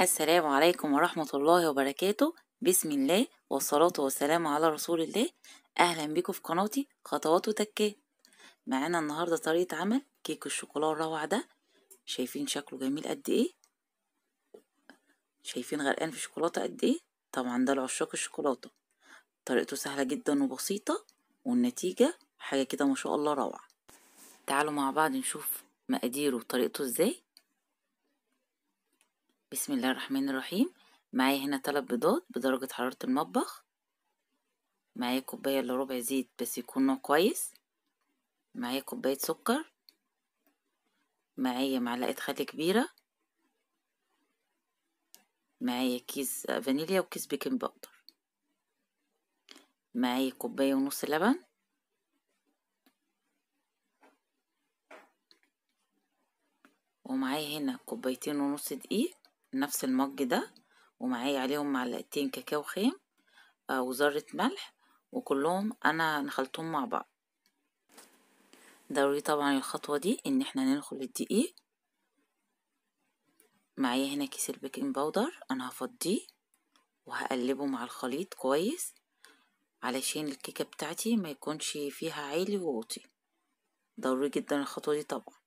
السلام عليكم ورحمة الله وبركاته بسم الله والصلاة والسلام على رسول الله أهلا بكم في قناتي خطوات وتكات معانا النهاردة طريقة عمل كيك الشوكولا الروعة ده شايفين شكله جميل قد ايه شايفين غرقان في شوكولاتة قد ايه طبعا ده لعشاق الشوكولاتة طريقته سهلة جدا وبسيطة والنتيجة حاجة كده ما شاء الله روعة تعالوا مع بعض نشوف مقاديره وطريقته ازاي بسم الله الرحمن الرحيم معايا هنا ثلاث بيضات بدرجة حرارة المطبخ معايا كوباية إلا ربع زيت بس يكون نوع كويس معايا كوباية سكر معايا معلقة خل كبيرة معايا كيس فانيليا وكيس بيكنج بودر معايا كوباية ونص لبن ومعايا هنا كوبايتين ونص دقيق نفس المج ده ومعايا عليهم معلقتين كاكاو خام آه، وذرة ملح وكلهم انا نخلطهم مع بعض ضروري طبعا الخطوة دي ان احنا ننخل الدقيق معايا هنا كيس البيكنج باودر انا هفضيه وهقلبه مع الخليط كويس علشان الكيكة بتاعتي ما يكونش فيها عالي وواطي ضروري جدا الخطوة دي طبعا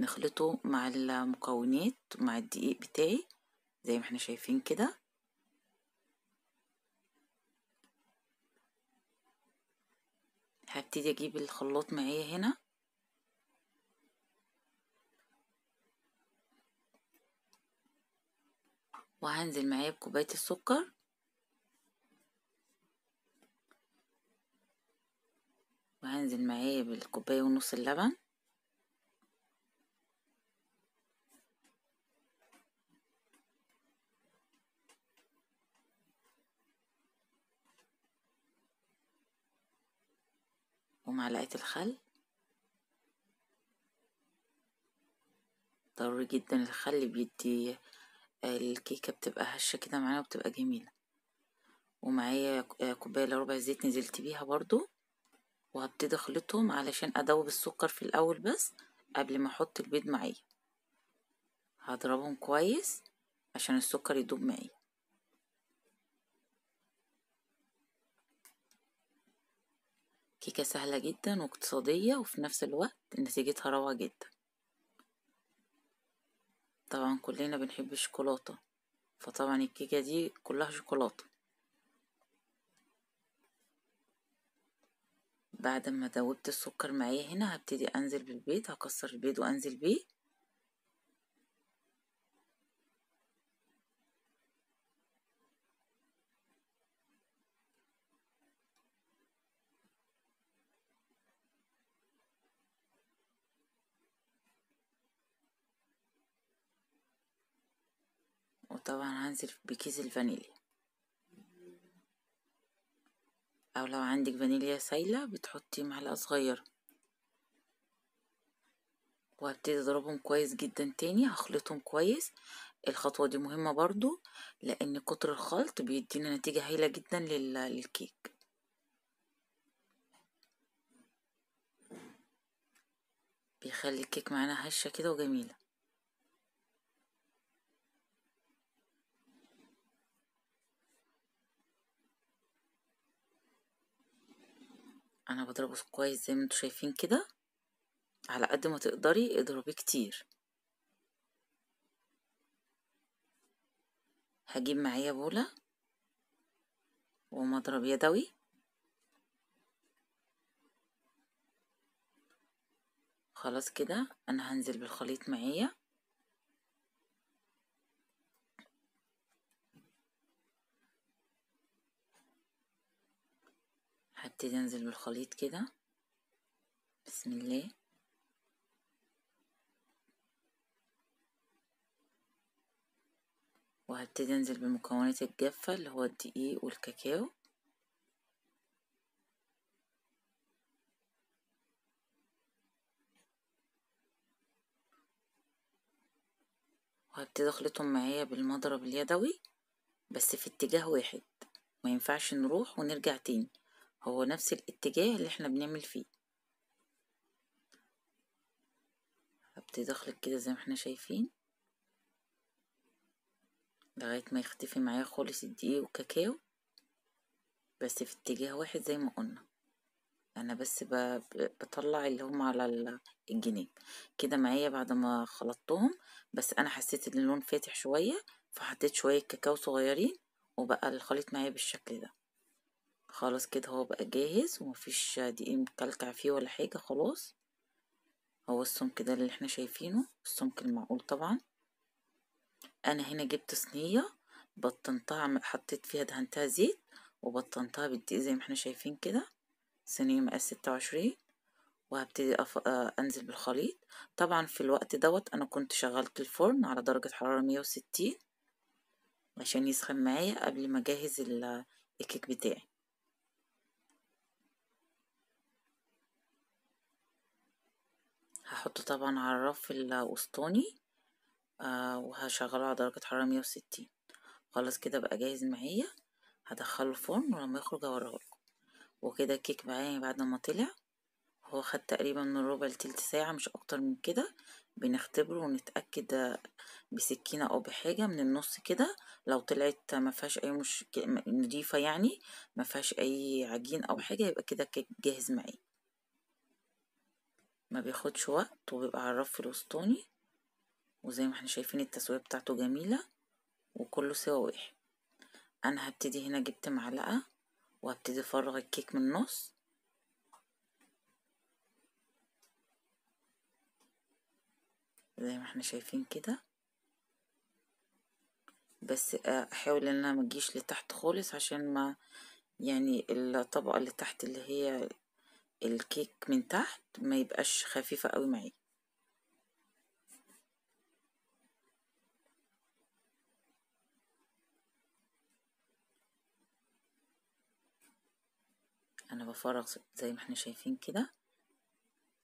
نخلطه مع المكونات مع الدقيق بتاعي زي ما احنا شايفين كده هبتدي اجيب الخلاط معايا هنا وهنزل معايا بكوبايه السكر وهنزل معايا بالكوبايه ونص اللبن ومعلقة الخل ضروري جدا الخل بيدي آه، الكيكة بتبقى هشة كده معانا وبتبقى جميلة ومعايا كوباية الا ربع زيت نزلت بيها برضو وهبتدي اخلطهم علشان ادوب السكر في الاول بس قبل ما احط البيض معايا هضربهم كويس عشان السكر يدوب معايا كيكة سهلة جدا واقتصادية وفي نفس الوقت نتيجتها روعة جدا طبعا كلنا بنحب الشوكولاتة فطبعا الكيكة دي كلها شوكولاتة بعد ما دوبت السكر معايا هنا هبتدي انزل بالبيض هكسر البيض وانزل بيه وطبعا هنزل بكيس الفانيليا او لو عندك فانيليا سايلة بتحطي معلقة صغيرة وهبتدي اضربهم كويس جدا تاني هخلطهم كويس الخطوة دي مهمة برضو لان كتر الخلط بيدينا نتيجة هايلة جدا للكيك بيخلي الكيك معانا هشة كده وجميلة انا بضربه كويس زي ما انتوا شايفين كده على قد ما تقدري اضربي كتير هجيب معايا بولة ومضرب يدوي خلاص كده انا هنزل بالخليط معايا هبتدي انزل بالخليط كده بسم الله وهبتدي انزل بمكونات الجافة اللي هو الدقيق والكاكاو وهبتدي اخلطهم معايا بالمضرب اليدوي بس في اتجاه واحد ما ينفعش نروح ونرجع تاني هو نفس الاتجاه اللي احنا بنعمل فيه هبتدي اخلط كده زي ما احنا شايفين لغاية ما يختفي معايا خالص الدقيق والكاكاو بس في اتجاه واحد زي ما قلنا انا بس بطلع اللي هم على الجنين كده معايا بعد ما خلطتهم بس انا حسيت ان اللون فاتح شوية فحطيت شوية كاكاو صغيرين وبقى الخليط معايا بالشكل ده خلاص كده هو بقى جاهز ومفيش دقيق مكلكع فيه ولا حاجة خلاص هو السمك ده اللي احنا شايفينه السمك المعقول طبعا انا هنا جبت صينية بطنتها حطيت فيها دهنتها زيت وبطنتها بالدقيق زي ما احنا شايفين كده صينية مقاس ستة وعشرين وهبتدي أف... آه انزل بالخليط طبعا في الوقت دوت انا كنت شغلت الفرن على درجة حرارة مية وستين عشان يسخن معايا قبل ما اجهز الكيك بتاعي هحطه طبعا على الرف الوسطاني آه وهشغله على درجة حرارة مية وستين خلاص كده بقى جاهز معايا هدخله الفرن ولما يخرج لكم وكده الكيك معايا يعني بعد ما طلع هو خد تقريبا من ربع لتلت ساعة مش أكتر من كده بنختبره ونتأكد بسكينة أو بحاجة من النص كده لو طلعت مفيهاش أي مش نضيفة يعني مفيهاش أي عجين أو حاجة يبقى كده الكيك جاهز معايا ما بياخدش وقت وبيبقى على الرف الوسطاني وزي ما احنا شايفين التسوية بتاعته جميلة وكله سوا واحد انا هبتدي هنا جبت معلقة وهبتدي افرغ الكيك من النص زي ما احنا شايفين كده بس احاول ان انا ما تجيش لتحت خالص عشان ما يعني الطبقة اللي تحت اللي هي الكيك من تحت ما يبقاش خفيفة قوي معي انا بفرغ زي ما احنا شايفين كده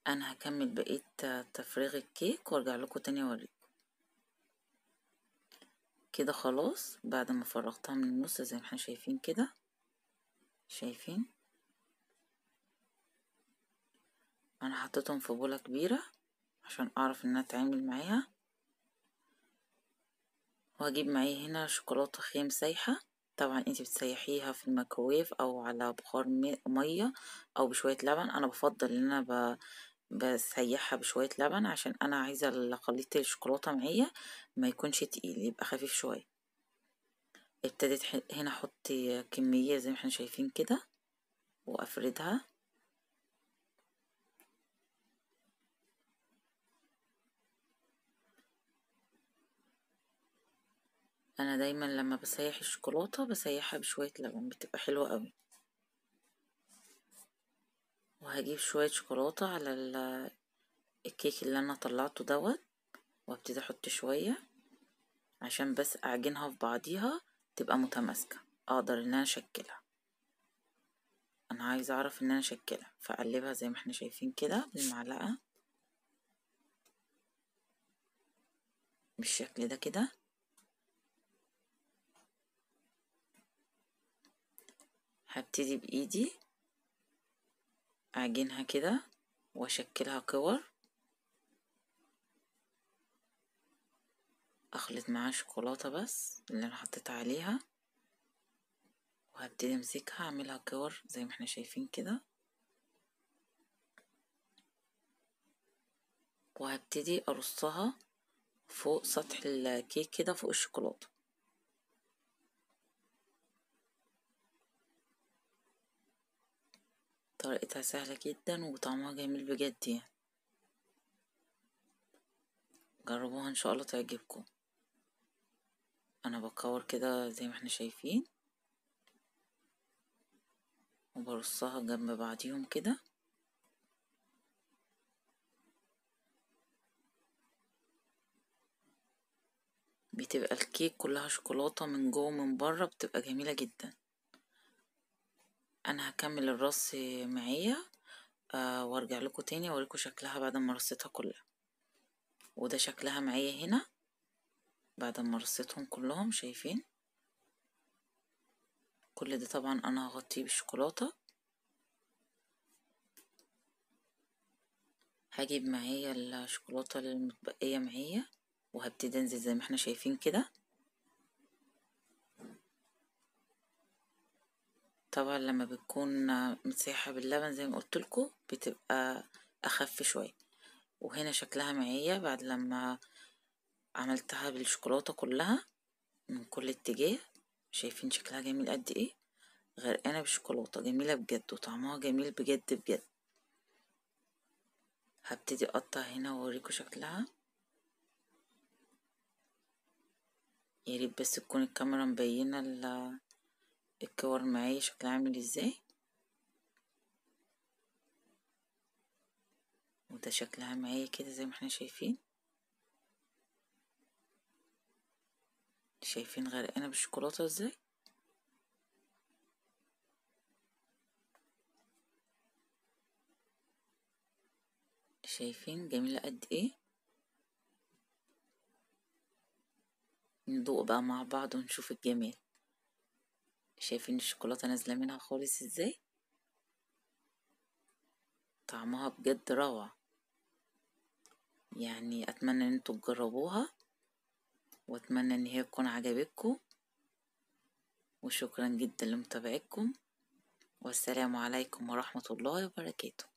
انا هكمل بقية تفريغ الكيك وارجع لكم تاني اوريكم كده خلاص بعد ما فرغتها من النص زي ما احنا شايفين كده شايفين انا حطيتهم في بولة كبيرة عشان اعرف ان اتعامل معاها وهجيب معايا هنا شوكولاتة خام سايحة طبعا انتي بتسيحيها في الميكرويف او على بخار مية او بشوية لبن انا بفضل ان انا ب... بسيحها بشوية لبن عشان انا عايزة خليط الشوكولاتة معايا ما يكونش تقيل يبقى خفيف شوية ابتديت هنا احط كمية زي ما احنا شايفين كده وافردها انا دايما لما بسيح الشوكولاته بسيحها بشويه لبن بتبقى حلوه قوي وهجيب شويه شوكولاته على الكيك اللي انا طلعته دوت وابتدي احط شويه عشان بس اعجنها في بعضيها تبقى متماسكه اقدر ان انا اشكلها انا عايزه اعرف ان انا اشكلها فاقلبها زي ما احنا شايفين كده بالمعلقه بالشكل ده كده هبتدي بإيدي أعجنها كده وأشكلها كور أخلط معاها شوكولاتة بس اللي أنا حطيت عليها وهبتدي أمسكها أعملها كور زي ما احنا شايفين كده وهبتدي أرصها فوق سطح الكيك كده فوق الشوكولاتة طريقتها سهلة جدا وطعمها جميل بجد يعني جربوها ان شاء الله تعجبكم انا بكور كده زي ما احنا شايفين وبرصها جنب بعضيهم كده بتبقى الكيك كلها شوكولاتة من جوه ومن بره بتبقى جميلة جدا انا هكمل الرص معايا آه وارجع لكم تاني اوريكم شكلها بعد ما رصيتها كلها وده شكلها معايا هنا بعد ما رصيتهم كلهم شايفين كل ده طبعا انا هغطيه بالشوكولاته هجيب معايا الشوكولاته المتبقيه معايا وهبتدي انزل زي ما احنا شايفين كده طبعا لما بتكون متسيحة باللبن زي ما لكم بتبقى أخف شوية وهنا شكلها معية بعد لما عملتها بالشوكولاتة كلها من كل اتجاه شايفين شكلها جميل قد ايه غرقانة بالشوكولاتة جميلة بجد وطعمها جميل بجد بجد هبتدي اقطع هنا واوريكم شكلها ياريت بس تكون الكاميرا مبينة الكور معايا شكلها عامل ازاي وده شكلها معايا كده زي ما احنا شايفين شايفين غرقانة بالشوكولاتة ازاي شايفين جميلة قد ايه ندوق بقى مع بعض ونشوف الجمال شايفين الشوكولاتة نازلة منها خالص ازاي طعمها بجد روعة يعني اتمنى ان انتوا تجربوها واتمنى ان هي تكون عجبتكم وشكرا جدا لمتابعتكم والسلام عليكم ورحمة الله وبركاته